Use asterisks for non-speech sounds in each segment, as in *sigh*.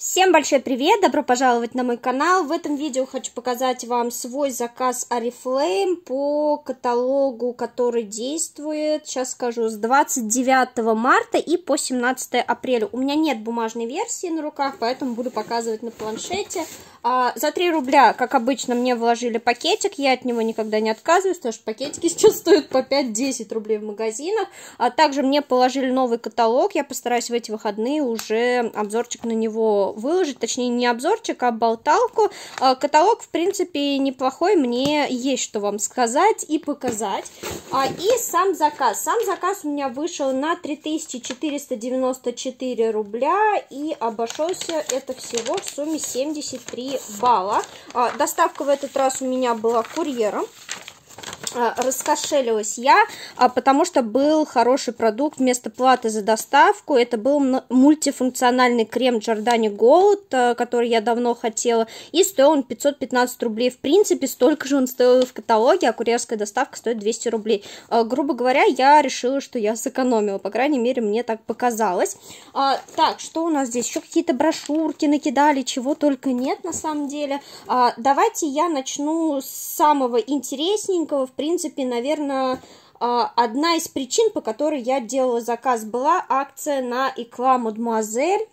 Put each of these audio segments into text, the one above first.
Всем большой привет! Добро пожаловать на мой канал! В этом видео хочу показать вам свой заказ арифлейм по каталогу, который действует, сейчас скажу, с 29 марта и по 17 апреля. У меня нет бумажной версии на руках, поэтому буду показывать на планшете. А, за 3 рубля, как обычно, мне вложили пакетик. Я от него никогда не отказываюсь, потому что пакетики *laughs* сейчас стоят по 5-10 рублей в магазинах. А также мне положили новый каталог. Я постараюсь в эти выходные уже обзорчик на него выложить. Точнее, не обзорчик, а болталку. А, каталог, в принципе, неплохой. Мне есть что вам сказать и показать. А, и сам заказ. Сам заказ у меня вышел на 3494 рубля. И обошелся это всего в сумме 73 балла. А, доставка в этот раз у меня была курьером. А, раскошелилась я, а потому что был хороший продукт вместо платы за доставку. Это был мультифункциональный крем Giordani Gold, а, который я давно хотела, и стоил он 515 рублей. В принципе, столько же он стоил в каталоге, а курьерская доставка стоит 200 рублей. А, грубо говоря, я решила, что я сэкономила, по крайней мере, мне так показалось. Так, что у нас здесь? Еще какие-то брошюрки накидали, чего только нет на самом деле. Давайте я начну с самого интересненького, в принципе, наверное, а, одна из причин, по которой я делала заказ, была акция на Икла Мадемуазель,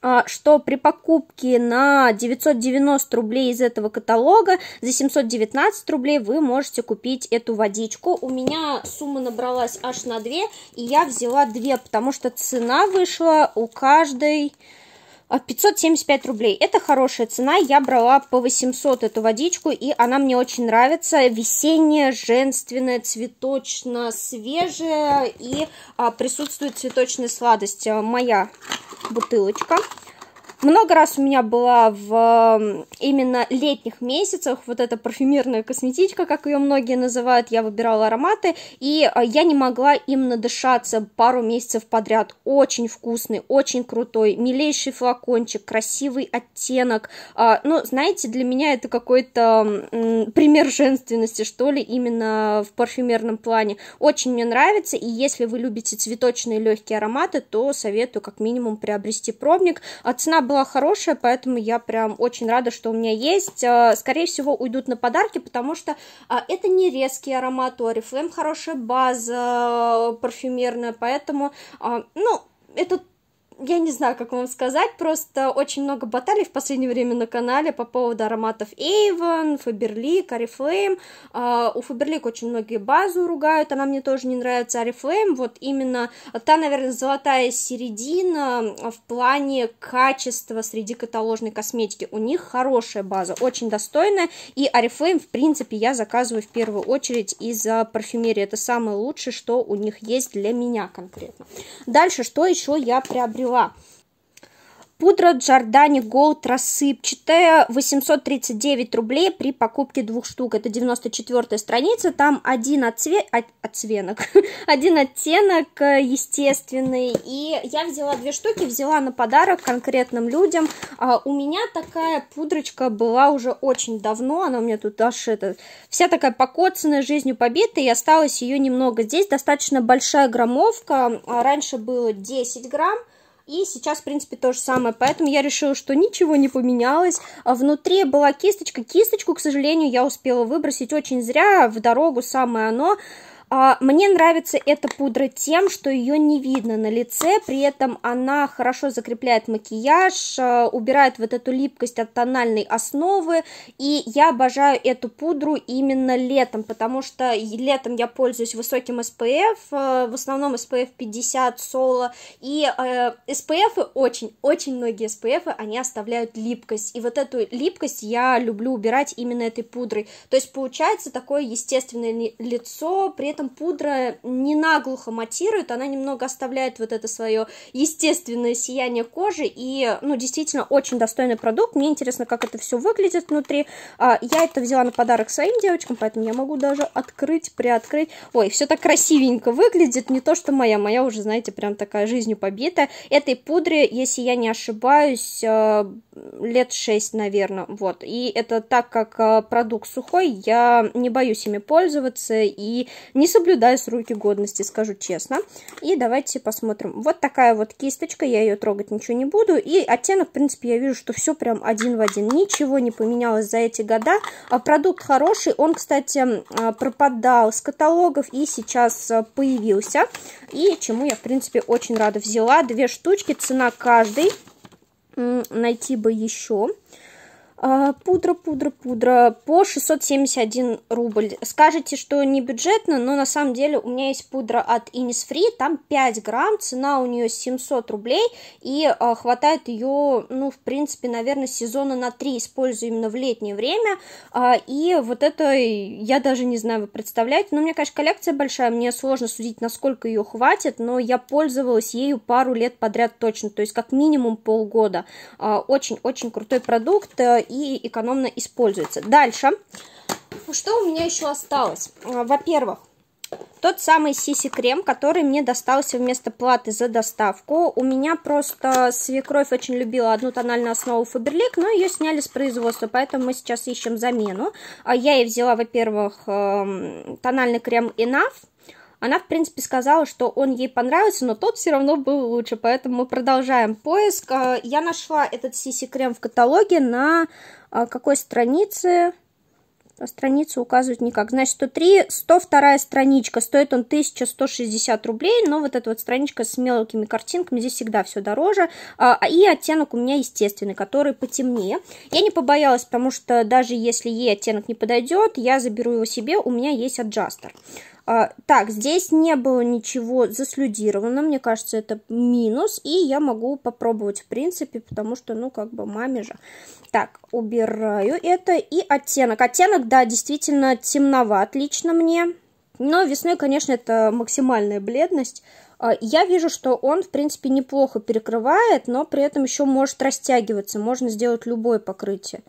а, что при покупке на 990 рублей из этого каталога за 719 рублей вы можете купить эту водичку. У меня сумма набралась аж на 2, и я взяла 2, потому что цена вышла у каждой 575 рублей. Это хорошая цена. Я брала по 800 эту водичку, и она мне очень нравится. Весенняя, женственная, цветочно-свежая, и а, присутствует цветочная сладость. Моя бутылочка много раз у меня была в именно летних месяцах вот эта парфюмерная косметичка, как ее многие называют, я выбирала ароматы, и э, я не могла им надышаться пару месяцев подряд. Очень вкусный, очень крутой, милейший флакончик, красивый оттенок. А, ну, знаете, для меня это какой-то пример женственности, что ли, именно в парфюмерном плане. Очень мне нравится, и если вы любите цветочные легкие ароматы, то советую как минимум приобрести пробник. А цена была была хорошая, поэтому я прям очень рада, что у меня есть. Э, скорее всего, уйдут на подарки, потому что э, это не резкий аромат, у Oriflame хорошая база э, парфюмерная, поэтому, ну, этот я не знаю, как вам сказать, просто очень много баталий в последнее время на канале по поводу ароматов Avon, Faberlic, Арифлейм. Uh, у Faberlic очень многие базу ругают, она мне тоже не нравится, Арифлейм вот именно та, наверное, золотая середина а, в плане качества среди каталожной косметики. У них хорошая база, очень достойная, и Арифлейм в принципе, я заказываю в первую очередь из-за парфюмерии, это самое лучшее, что у них есть для меня конкретно. Дальше, что еще я приобрела? стрела. Пудра Джордани Голд рассыпчатая, 839 рублей при покупке двух штук. Это 94 страница, там один отцве... отцвенок, *laughs* один оттенок э, естественный. И я взяла две штуки, взяла на подарок конкретным людям. А у меня такая пудрочка была уже очень давно, она у меня тут аж это... Вся такая покоцанная, жизнью побитая, и осталось ее немного. Здесь достаточно большая граммовка, а раньше было 10 грамм и сейчас, в принципе, то же самое. Поэтому я решила, что ничего не поменялось. А Внутри была кисточка. Кисточку, к сожалению, я успела выбросить очень зря. В дорогу самое оно. А, мне нравится эта пудра тем, что ее не видно на лице, при этом она хорошо закрепляет макияж, а, убирает вот эту липкость от тональной основы, и я обожаю эту пудру именно летом, потому что летом я пользуюсь высоким SPF, а, в основном SPF 50, соло, и SPF э, очень-очень многие SPF, они оставляют липкость, и вот эту липкость я люблю убирать именно этой пудрой, то есть получается такое естественное лицо, при этом пудра не наглухо матирует, она немного оставляет вот это свое естественное сияние кожи, и, ну, действительно, очень достойный продукт, мне интересно, как это все выглядит внутри, а, я это взяла на подарок своим девочкам, поэтому я могу даже открыть, приоткрыть, ой, все так красивенько выглядит, не то, что моя, моя уже, знаете, прям такая жизнью побита, этой пудре, если я не ошибаюсь, а, лет 6, наверное, вот. И это так как э, продукт сухой, я не боюсь ими пользоваться и не соблюдаю сроки годности, скажу честно. И давайте посмотрим. Вот такая вот кисточка, я ее трогать ничего не буду. И оттенок, в принципе, я вижу, что все прям один в один. Ничего не поменялось за эти года. А продукт хороший, он, кстати, э, пропадал с каталогов и сейчас э, появился. И чему я, в принципе, очень рада. Взяла две штучки, цена каждой найти бы еще а, пудра, пудра, пудра по 671 рубль. Скажете, что не бюджетно, но на самом деле у меня есть пудра от Innisfree, там 5 грамм, цена у нее 700 рублей, и а, хватает ее, ну, в принципе, наверное, сезона на 3, использую именно в летнее время, а, и вот это, я даже не знаю, вы представляете, но у меня, конечно, коллекция большая, мне сложно судить, насколько ее хватит, но я пользовалась ею пару лет подряд точно, то есть как минимум полгода. Очень-очень а, крутой продукт, и экономно используется. Дальше. Что у меня еще осталось? А, во-первых, тот самый сиси-крем, который мне достался вместо платы за доставку. У меня просто свекровь очень любила одну тональную основу Фаберлик, но ее сняли с производства, поэтому мы сейчас ищем замену. А я ей взяла, во-первых, эм, тональный крем Enough, она, в принципе, сказала, что он ей понравился, но тот все равно был лучше, поэтому мы продолжаем поиск. Э, я нашла этот CC-крем в каталоге на э, какой странице? А страницу указывать никак. Значит, 103, 102 страничка, стоит он 1160 рублей, но вот эта вот страничка с мелкими картинками, здесь всегда все дороже, а, и оттенок у меня естественный, который потемнее. Я не побоялась, потому что даже если ей оттенок не подойдет, я заберу его себе, у меня есть аджастер. А, так, здесь не было ничего заслюдировано, мне кажется, это минус, и я могу попробовать в принципе, потому что, ну, как бы маме же. Так, убираю это, и оттенок. Оттенок, да, действительно темноват лично мне, но весной, конечно, это максимальная бледность, а, я вижу, что он, в принципе, неплохо перекрывает, но при этом еще может растягиваться, можно сделать любое покрытие.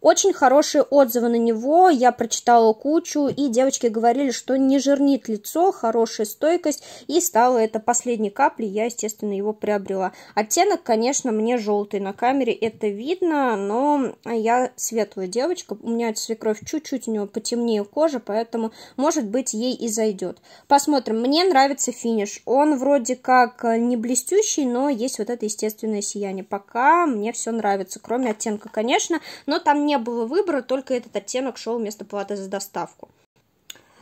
Очень хорошие отзывы на него, я прочитала кучу, и девочки говорили, что не жирнит лицо, хорошая стойкость, и стало это последней каплей, я, естественно, его приобрела. Оттенок, конечно, мне желтый, на камере это видно, но я светлая девочка, у меня свекровь чуть-чуть у него потемнее кожа, поэтому, может быть, ей и зайдет. Посмотрим, мне нравится финиш, он вроде как э, не блестящий, но есть вот это естественное сияние. Пока мне все нравится, кроме оттенка, конечно, но там не было выбора, только этот оттенок шел вместо платы за доставку.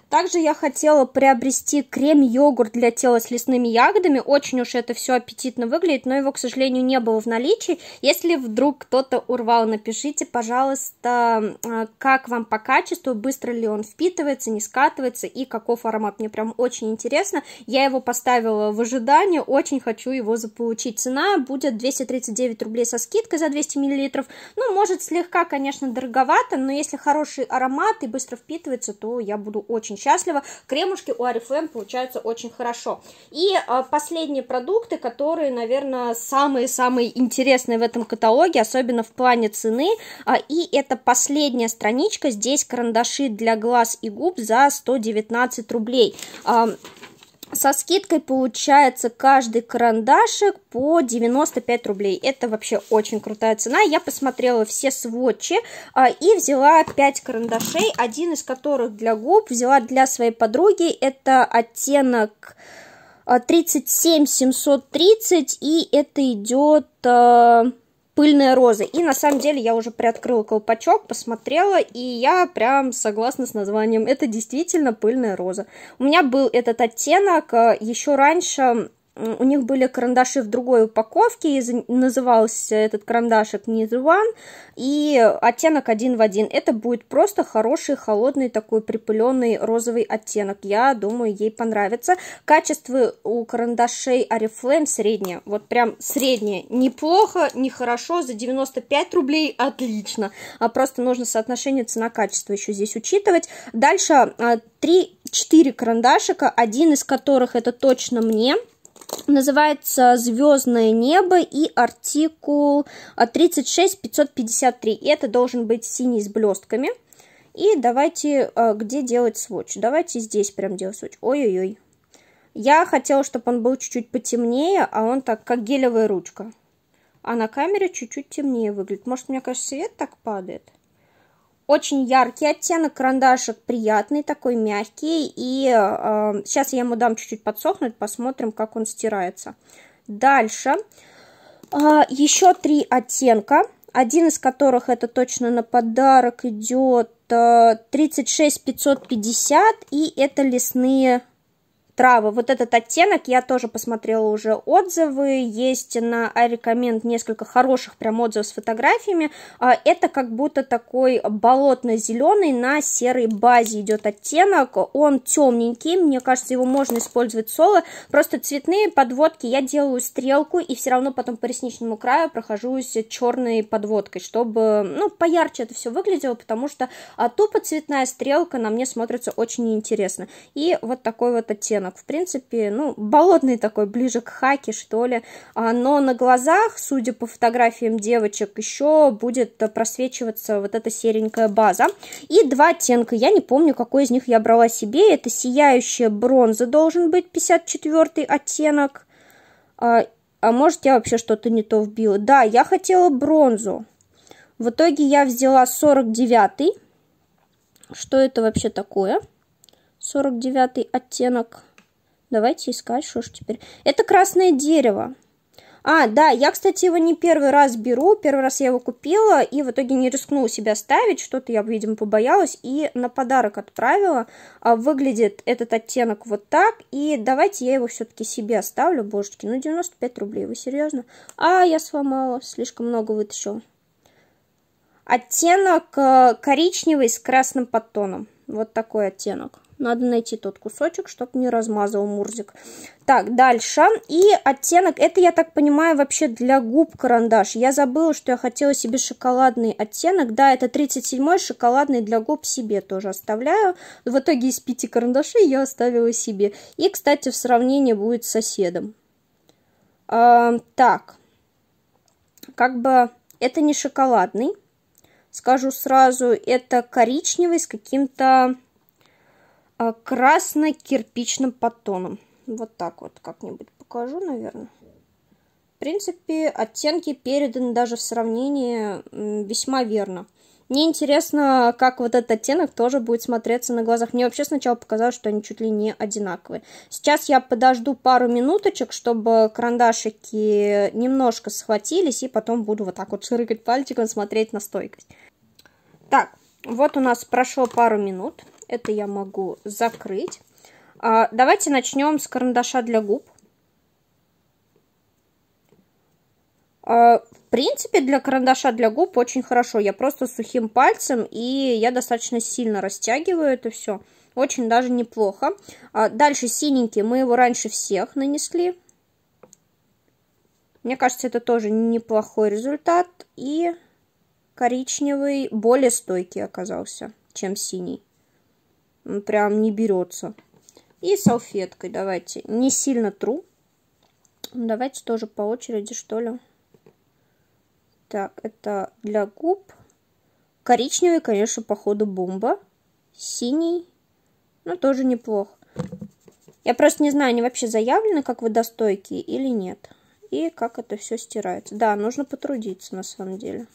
Также я хотела приобрести крем-йогурт для тела с лесными ягодами. Очень уж это все аппетитно выглядит, но его, к сожалению, не было в наличии. Если вдруг кто-то урвал, напишите, пожалуйста, а, как вам по качеству, быстро ли он впитывается, не скатывается и каков аромат. Мне прям очень интересно. Я его поставила в ожидание, очень хочу его заполучить. Цена будет 239 рублей со скидкой за 200 мл. Ну, может, слегка, конечно, дороговато, но если хороший аромат и быстро впитывается, то я буду очень очень счастлива. Кремушки у Арифлэм получаются очень хорошо. И э, последние продукты, которые, наверное, самые-самые интересные в этом каталоге, особенно в плане цены. Э, и это последняя страничка. Здесь карандаши для глаз и губ за 119 рублей. Э, со скидкой получается каждый карандашик по 95 рублей. Это вообще очень крутая цена. Я посмотрела все сводчи а, и взяла 5 карандашей, один из которых для губ. Взяла для своей подруги. Это оттенок 37730 а, и это идет... А пыльная роза. И на самом деле я уже приоткрыла колпачок, посмотрела, и я прям согласна с названием. Это действительно пыльная роза. У меня был этот оттенок э, еще раньше у них были карандаши в другой упаковке, и назывался этот карандашик Neither One, и оттенок один в один. Это будет просто хороший, холодный, такой припыленный розовый оттенок. Я думаю, ей понравится. Качество у карандашей Oriflame среднее, вот прям среднее. Неплохо, нехорошо, за 95 рублей отлично. А просто нужно соотношение цена-качество еще здесь учитывать. Дальше 3-4 а, карандашика, один из которых это точно мне, называется «Звездное небо» и артикул 36553. Это должен быть синий с блестками. И давайте, э, где делать сводч? Давайте здесь прям делать сводч. Ой-ой-ой. Я хотела, чтобы он был чуть-чуть потемнее, а он так, как гелевая ручка. А на камере чуть-чуть темнее выглядит. Может, мне, кажется, свет так падает? Очень яркий оттенок, карандашик приятный, такой мягкий. И э, сейчас я ему дам чуть-чуть подсохнуть, посмотрим, как он стирается. Дальше э, еще три оттенка, один из которых это точно на подарок идет 36 э, 550 и это лесные травы. Вот этот оттенок я тоже посмотрела уже отзывы. Есть на iRecommend несколько хороших прям отзывов с фотографиями. А, это как будто такой болотно-зеленый на серой базе идет оттенок. Он темненький, мне кажется, его можно использовать соло. Просто цветные подводки я делаю стрелку и все равно потом по ресничному краю прохожусь черной подводкой, чтобы ну, поярче это все выглядело, потому что а, тупо цветная стрелка на мне смотрится очень интересно. И вот такой вот оттенок рисунок, в принципе, ну, болотный такой, ближе к хаке, что ли, а, но на глазах, судя по фотографиям девочек, еще будет просвечиваться вот эта серенькая база. И два оттенка, я не помню, какой из них я брала себе, это сияющая бронза должен быть, 54 оттенок, а, а может я вообще что-то не то вбила, да, я хотела бронзу, в итоге я взяла 49 -й. Что это вообще такое? 49 оттенок. Давайте искать, что ж теперь. Это красное дерево. А, да, я, кстати, его не первый раз беру. Первый раз я его купила и в итоге не рискнула себя ставить. Что-то я, видимо, побоялась и на подарок отправила. А выглядит этот оттенок вот так. И давайте я его все-таки себе оставлю, божечки. Ну, 95 рублей, вы серьезно? А, я сломала, слишком много вытащила. Оттенок э, коричневый с красным подтоном. Вот такой оттенок. Надо найти тот кусочек, чтобы не размазал мурзик. Так, дальше. И оттенок, это, я так понимаю, вообще для губ карандаш. Я забыла, что я хотела себе шоколадный оттенок. Да, это 37-й шоколадный для губ себе тоже оставляю. В итоге из пяти карандашей я оставила себе. И, кстати, в сравнении будет с соседом. А, так, как бы это не шоколадный. Скажу сразу, это коричневый с каким-то а, красно-кирпичным подтоном. Вот так вот как-нибудь покажу, наверное. В принципе, оттенки переданы даже в сравнении весьма верно. Мне интересно, как вот этот оттенок тоже будет смотреться на глазах. Мне вообще сначала показалось, что они чуть ли не одинаковые. Сейчас я подожду пару минуточек, чтобы карандашики немножко схватились, и потом буду вот так вот ширыкать пальчиком, смотреть на стойкость. Так, вот у нас прошло пару минут. Это я могу закрыть. А, давайте начнем с карандаша для губ. А, в принципе, для карандаша для губ очень хорошо. Я просто сухим пальцем, и я достаточно сильно растягиваю это все. Очень даже неплохо. А, дальше синенький. Мы его раньше всех нанесли. Мне кажется, это тоже неплохой результат. И коричневый более стойкий оказался, чем синий прям не берется. И салфеткой давайте. Не сильно тру. Ну, давайте тоже по очереди, что ли. Так, это для губ. Коричневый, конечно, походу бомба. Синий, ну, тоже неплох. Я просто не знаю, они вообще заявлены как водостойкие или нет. И как это все стирается. Да, нужно потрудиться на самом деле.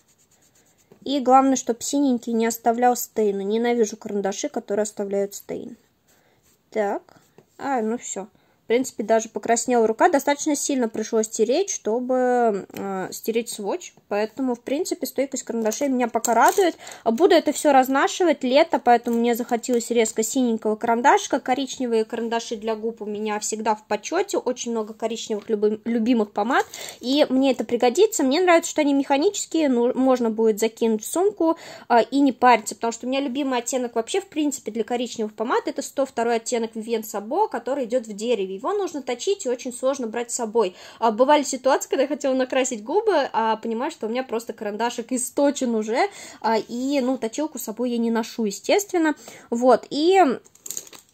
И главное, чтобы синенький не оставлял стейна. Ненавижу карандаши, которые оставляют стейн. Так. А, ну все принципе, даже покраснела рука. Достаточно сильно пришлось стереть, чтобы э, стереть сводч. Поэтому, в принципе, стойкость карандашей меня пока радует. Буду это все разнашивать. Лето, поэтому мне захотелось резко синенького карандашка. Коричневые карандаши для губ у меня всегда в почете. Очень много коричневых любым, любимых помад. И мне это пригодится. Мне нравится, что они механические. Ну, можно будет закинуть в сумку э, и не париться. Потому что у меня любимый оттенок вообще, в принципе, для коричневых помад. Это 102 оттенок Вен Сабо, который идет в дереве его нужно точить и очень сложно брать с собой. А, бывали ситуации, когда я хотела накрасить губы, а понимаю, что у меня просто карандашик источен уже, а, и, ну, точилку с собой я не ношу, естественно, вот, и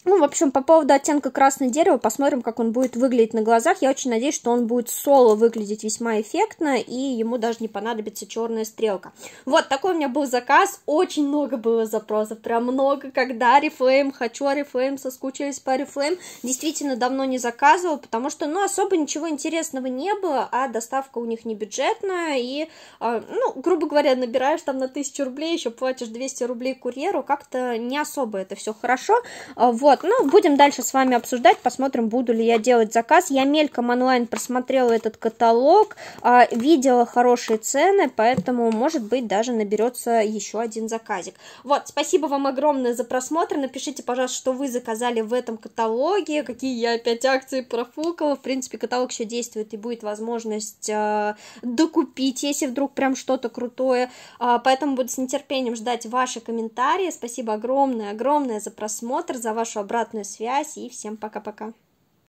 ну, в общем, по поводу оттенка красного дерева, посмотрим, как он будет выглядеть на глазах. Я очень надеюсь, что он будет соло выглядеть весьма эффектно, и ему даже не понадобится черная стрелка. Вот, такой у меня был заказ, очень много было запросов, прям много, когда Oriflame, хочу Oriflame, соскучились по Oriflame. Действительно, давно не заказывал, потому что, ну, особо ничего интересного не было, а доставка у них не бюджетная, и, а, ну, грубо говоря, набираешь там на 1000 рублей, еще платишь 200 рублей курьеру, как-то не особо это все хорошо, а, вот. Вот, ну, будем дальше с вами обсуждать, посмотрим, буду ли я делать заказ. Я мельком онлайн просмотрела этот каталог, а, видела хорошие цены, поэтому, может быть, даже наберется еще один заказик. Вот, спасибо вам огромное за просмотр. Напишите, пожалуйста, что вы заказали в этом каталоге, какие я опять акции профукала. В принципе, каталог еще действует и будет возможность а, докупить, если вдруг прям что-то крутое. А, поэтому буду с нетерпением ждать ваши комментарии. Спасибо огромное, огромное за просмотр, за вашу обратную связь и всем пока-пока.